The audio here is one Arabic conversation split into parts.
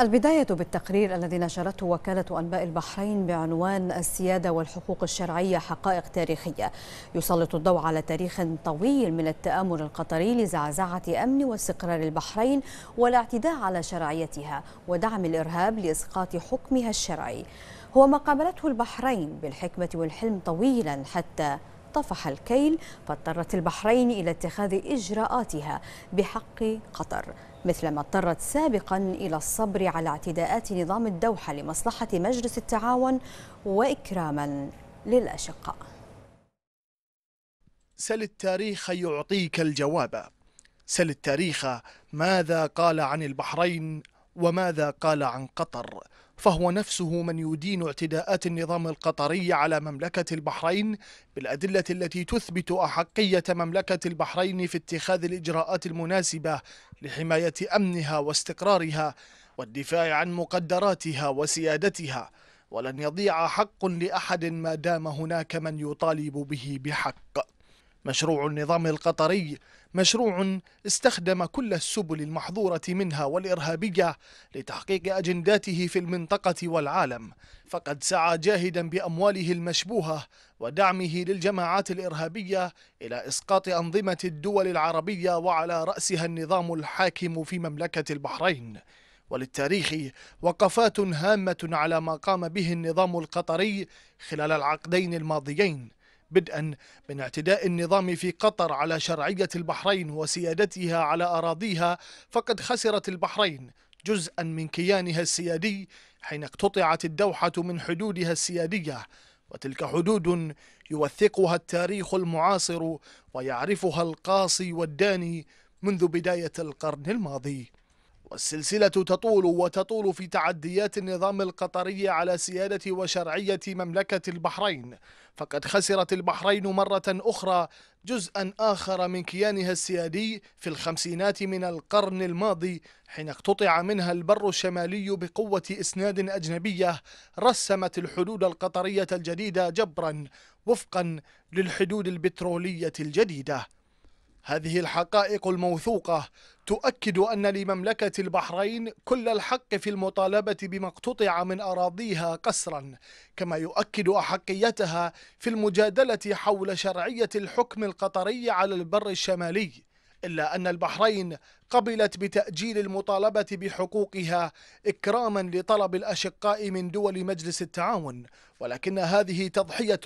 البداية بالتقرير الذي نشرته وكالة أنباء البحرين بعنوان السيادة والحقوق الشرعية حقائق تاريخية يسلط الضوء على تاريخ طويل من التآمر القطري لزعزعة أمن واستقرار البحرين والاعتداء على شرعيتها ودعم الإرهاب لإسقاط حكمها الشرعي هو ما قابلته البحرين بالحكمة والحلم طويلا حتى طفح الكيل فاضطرت البحرين إلى اتخاذ إجراءاتها بحق قطر مثلما اضطرت سابقا إلى الصبر على اعتداءات نظام الدوحة لمصلحة مجلس التعاون وإكراما للأشقاء سل التاريخ يعطيك الجواب سل التاريخ ماذا قال عن البحرين وماذا قال عن قطر فهو نفسه من يدين اعتداءات النظام القطري على مملكة البحرين بالأدلة التي تثبت أحقية مملكة البحرين في اتخاذ الإجراءات المناسبة لحماية أمنها واستقرارها والدفاع عن مقدراتها وسيادتها ولن يضيع حق لأحد ما دام هناك من يطالب به بحق مشروع النظام القطري مشروع استخدم كل السبل المحظورة منها والإرهابية لتحقيق أجنداته في المنطقة والعالم فقد سعى جاهدا بأمواله المشبوهة ودعمه للجماعات الإرهابية إلى إسقاط أنظمة الدول العربية وعلى رأسها النظام الحاكم في مملكة البحرين وللتاريخ وقفات هامة على ما قام به النظام القطري خلال العقدين الماضيين بدءا من اعتداء النظام في قطر على شرعية البحرين وسيادتها على أراضيها فقد خسرت البحرين جزءا من كيانها السيادي حين اقتطعت الدوحة من حدودها السيادية وتلك حدود يوثقها التاريخ المعاصر ويعرفها القاصي والداني منذ بداية القرن الماضي والسلسلة تطول وتطول في تعديات النظام القطري على سيادة وشرعية مملكة البحرين فقد خسرت البحرين مرة أخرى جزءا آخر من كيانها السيادي في الخمسينات من القرن الماضي حين اقتطع منها البر الشمالي بقوة إسناد أجنبية رسمت الحدود القطرية الجديدة جبرا وفقا للحدود البترولية الجديدة هذه الحقائق الموثوقة تؤكد أن لمملكة البحرين كل الحق في المطالبة بما اقتطع من أراضيها قسرا كما يؤكد أحقيتها في المجادلة حول شرعية الحكم القطري على البر الشمالي إلا أن البحرين قبلت بتأجيل المطالبة بحقوقها إكراما لطلب الأشقاء من دول مجلس التعاون ولكن هذه تضحية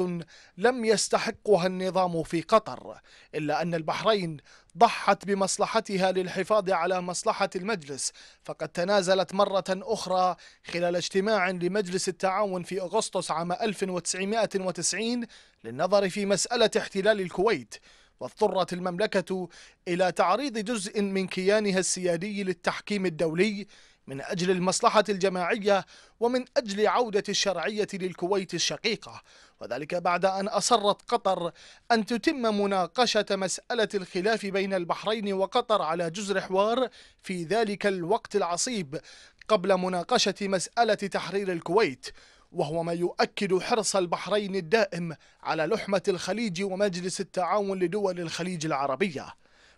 لم يستحقها النظام في قطر إلا أن البحرين ضحت بمصلحتها للحفاظ على مصلحة المجلس فقد تنازلت مرة أخرى خلال اجتماع لمجلس التعاون في أغسطس عام 1990 للنظر في مسألة احتلال الكويت واضطرت المملكة إلى تعريض جزء من كيانها السيادي للتحكيم الدولي من أجل المصلحة الجماعية ومن أجل عودة الشرعية للكويت الشقيقة وذلك بعد أن أصرت قطر أن تتم مناقشة مسألة الخلاف بين البحرين وقطر على جزر حوار في ذلك الوقت العصيب قبل مناقشة مسألة تحرير الكويت وهو ما يؤكد حرص البحرين الدائم على لحمة الخليج ومجلس التعاون لدول الخليج العربية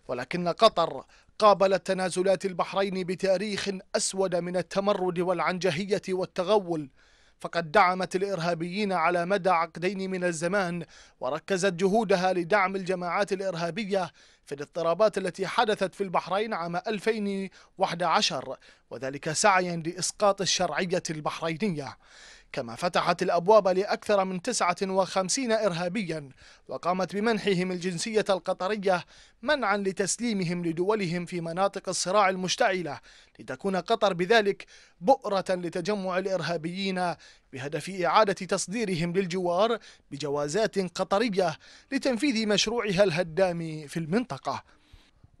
ولكن قطر قابلت تنازلات البحرين بتاريخ أسود من التمرد والعنجهية والتغول فقد دعمت الإرهابيين على مدى عقدين من الزمان وركزت جهودها لدعم الجماعات الإرهابية في الاضطرابات التي حدثت في البحرين عام 2011 وذلك سعيا لإسقاط الشرعية البحرينية كما فتحت الأبواب لأكثر من 59 إرهابيا وقامت بمنحهم الجنسية القطرية منعا لتسليمهم لدولهم في مناطق الصراع المشتعلة لتكون قطر بذلك بؤرة لتجمع الإرهابيين بهدف إعادة تصديرهم للجوار بجوازات قطرية لتنفيذ مشروعها الهدام في المنطقة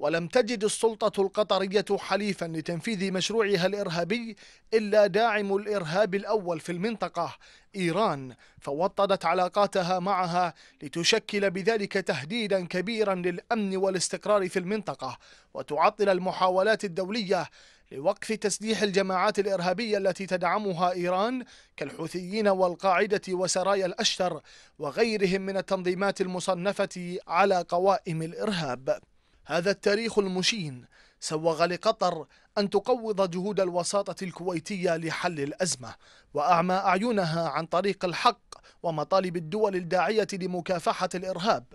ولم تجد السلطة القطرية حليفا لتنفيذ مشروعها الإرهابي إلا داعم الإرهاب الأول في المنطقة إيران فوطدت علاقاتها معها لتشكل بذلك تهديدا كبيرا للأمن والاستقرار في المنطقة وتعطل المحاولات الدولية لوقف تسليح الجماعات الإرهابية التي تدعمها إيران كالحوثيين والقاعدة وسرايا الأشتر وغيرهم من التنظيمات المصنفة على قوائم الإرهاب هذا التاريخ المشين سوغ لقطر أن تقوض جهود الوساطة الكويتية لحل الأزمة وأعمى أعينها عن طريق الحق ومطالب الدول الداعية لمكافحة الإرهاب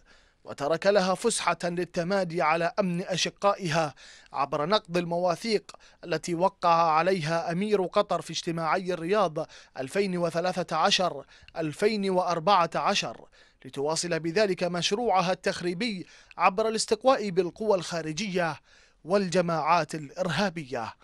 وترك لها فسحة للتمادي على أمن أشقائها عبر نقض المواثيق التي وقع عليها أمير قطر في اجتماعي الرياض 2013-2014 لتواصل بذلك مشروعها التخريبي عبر الاستقواء بالقوى الخارجية والجماعات الإرهابية